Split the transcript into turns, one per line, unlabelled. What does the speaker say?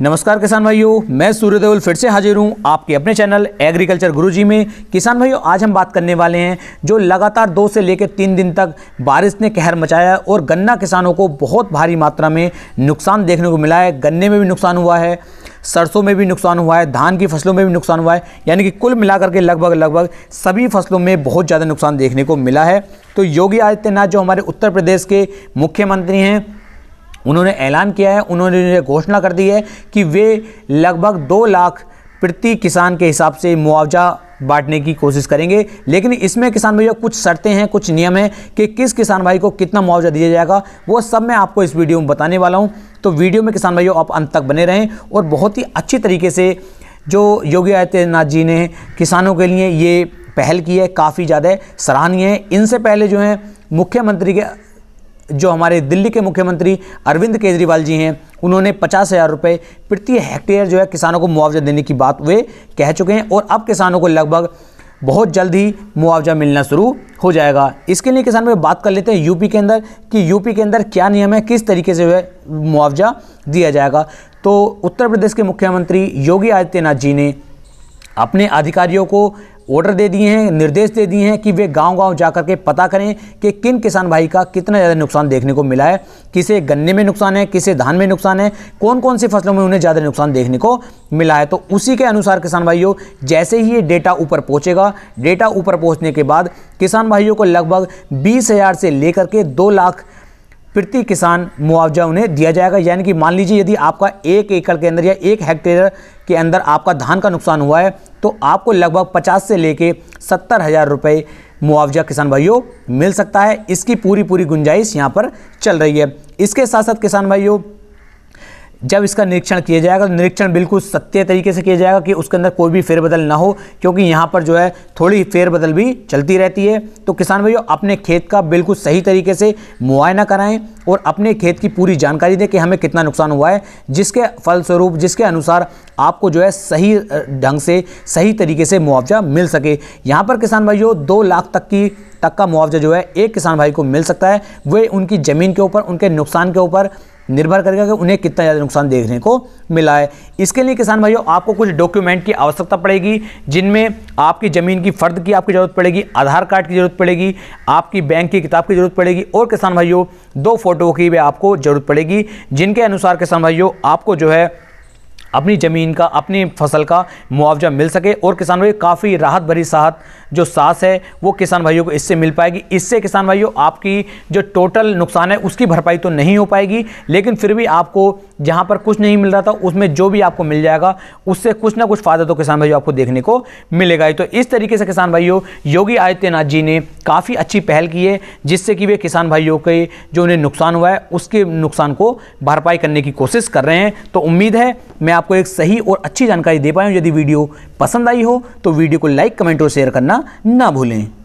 नमस्कार किसान भाइयों मैं सूर्य देवल फिर से हाजिर हूँ आपके अपने चैनल एग्रीकल्चर गुरुजी में किसान भाइयों आज हम बात करने वाले हैं जो लगातार दो से लेकर तीन दिन तक बारिश ने कहर मचाया और गन्ना किसानों को बहुत भारी मात्रा में नुकसान देखने को मिला है गन्ने में भी नुकसान हुआ है सरसों में भी नुकसान हुआ है धान की फसलों में भी नुकसान हुआ है यानी कि कुल मिलाकर के लगभग लगभग सभी फसलों में बहुत ज़्यादा नुकसान देखने को मिला है तो योगी आदित्यनाथ जो हमारे उत्तर प्रदेश के मुख्यमंत्री हैं उन्होंने ऐलान किया है उन्होंने घोषणा कर दी है कि वे लगभग दो लाख प्रति किसान के हिसाब से मुआवजा बांटने की कोशिश करेंगे लेकिन इसमें किसान भाई कुछ शर्तें हैं कुछ नियम हैं कि किस किसान भाई को कितना मुआवजा दिया जाएगा वो सब मैं आपको इस वीडियो में बताने वाला हूँ तो वीडियो में किसान भाइयों आप अंत तक बने रहें और बहुत ही अच्छी तरीके से जो योगी आदित्यनाथ जी ने किसानों के लिए ये पहल की है काफ़ी ज़्यादा सराहनीय है इनसे पहले जो है मुख्यमंत्री के जो हमारे दिल्ली के मुख्यमंत्री अरविंद केजरीवाल जी हैं उन्होंने पचास हज़ार रुपये प्रति हेक्टेयर जो है किसानों को मुआवजा देने की बात वे कह चुके हैं और अब किसानों को लगभग बहुत जल्द ही मुआवजा मिलना शुरू हो जाएगा इसके लिए किसान में बात कर लेते हैं यूपी के अंदर कि यूपी के अंदर क्या नियम है किस तरीके से मुआवजा दिया जाएगा तो उत्तर प्रदेश के मुख्यमंत्री योगी आदित्यनाथ जी ने अपने अधिकारियों को ऑर्डर दे दिए हैं निर्देश दे दिए हैं कि वे गांव-गांव जाकर के पता करें कि किन किसान भाई का कितना ज़्यादा नुकसान देखने को मिला है किसे गन्ने में नुकसान है किसे धान में नुकसान है कौन कौन सी फसलों में उन्हें ज़्यादा नुकसान देखने को मिला है तो उसी के अनुसार किसान भाइयों जैसे ही ये डेटा ऊपर पहुँचेगा डेटा ऊपर पहुँचने के बाद किसान भाइयों को लगभग बीस हज़ार से लेकर के दो लाख प्रति किसान मुआवजा उन्हें दिया जाएगा यानी कि मान लीजिए यदि आपका एक एकड़ के अंदर या एक हेक्टेयर के अंदर आपका धान का नुकसान हुआ है तो आपको लगभग पचास से लेके सत्तर हज़ार रुपये मुआवजा किसान भाइयों मिल सकता है इसकी पूरी पूरी गुंजाइश यहाँ पर चल रही है इसके साथ साथ किसान भाइयों जब इसका निरीक्षण किया जाएगा तो निरीक्षण बिल्कुल सत्य तरीके से किया जाएगा कि उसके अंदर कोई भी फेरबदल ना हो क्योंकि यहाँ पर जो है थोड़ी फेरबदल भी चलती रहती है तो किसान भाइयों अपने खेत का बिल्कुल सही तरीके से मुआयना कराएं और अपने खेत की पूरी जानकारी दें कि हमें कितना नुकसान हुआ है जिसके फलस्वरूप जिसके अनुसार आपको जो है सही ढंग से सही तरीके से मुआवजा मिल सके यहाँ पर किसान भाइयों दो लाख तक की तक का मुआवजा जो है एक किसान भाई को मिल सकता है वे उनकी ज़मीन के ऊपर उनके नुकसान के ऊपर निर्भर करेगा कि उन्हें कितना ज़्यादा नुकसान देखने को मिला है इसके लिए किसान भाइयों आपको कुछ डॉक्यूमेंट की आवश्यकता पड़ेगी जिनमें आपकी ज़मीन की फ़र्द की आपकी ज़रूरत पड़ेगी आधार कार्ड की ज़रूरत पड़ेगी आपकी बैंक की किताब की ज़रूरत पड़ेगी और किसान भाइयों दो फ़ोटो की भी आपको ज़रूरत पड़ेगी जिनके अनुसार किसान भाइयों आपको जो है अपनी ज़मीन का अपनी फसल का मुआवजा मिल सके और किसान भाई काफ़ी राहत भरी साहत जो सास है वो किसान भाइयों को इससे मिल पाएगी इससे किसान भाइयों आपकी जो टोटल नुकसान है उसकी भरपाई तो नहीं हो पाएगी लेकिन फिर भी आपको जहाँ पर कुछ नहीं मिल रहा था उसमें जो भी आपको मिल जाएगा उससे कुछ ना कुछ फ़ायदा तो किसान भाइयों आपको देखने को मिलेगा ही तो इस तरीके से किसान भाइयों योगी आदित्यनाथ जी ने काफ़ी अच्छी पहल की है जिससे कि वे किसान भाइयों के जो उन्हें नुकसान हुआ है उसके नुकसान को भरपाई करने की कोशिश कर रहे हैं तो उम्मीद है मैं आपको एक सही और अच्छी जानकारी दे पाए यदि वीडियो पसंद आई हो तो वीडियो को लाइक कमेंट और शेयर करना ना भूलें